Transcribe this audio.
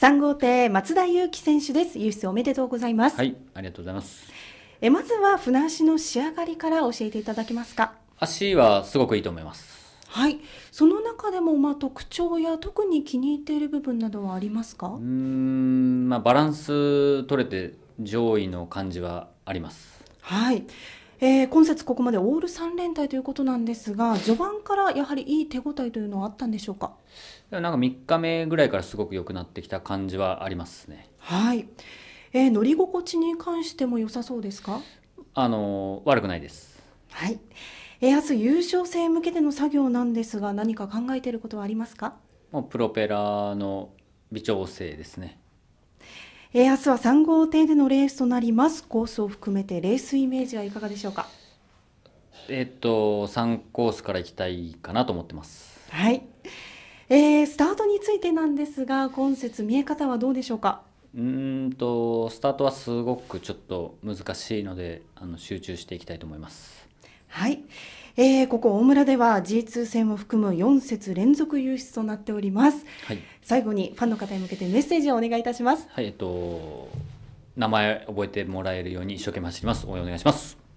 三号艇松田裕樹選手です。優勝おめでとうございます。はい、ありがとうございます。えまずは船足の仕上がりから教えていただけますか。足はすごくいいと思います。はい、その中でもまあ特徴や特に気に入っている部分などはありますか。うん、まあバランス取れて上位の感じはあります。はい。えー、今節ここまでオール3連隊ということなんですが序盤からやはりいい手応えというのはあったんでしょうかなんか3日目ぐらいからすごく良くなってきた感じはありますね。はい、えー、乗り心地に関しても良さそうですかあの悪くないです。はい、えー、明日優勝戦向けての作業なんですが何か考えていることはありますかもうプロペラの微調整ですねえ明日は3号艇でのレースとなりますコースを含めてレースイメージはいかがでしょうかえっと3コースからいきたいかなと思ってますはい、えー、スタートについてなんですが今節見え方はどうでしょうかうんとスタートはすごくちょっと難しいのであの集中していきたいと思いますはい、えー、ここ大村では G2 戦を含む4節連続優勝となっております、はい、最後にファンの方に向けてメッセージをお願いいたしますはいえっと名前覚えてもらえるように一生懸命走ります応援お願いします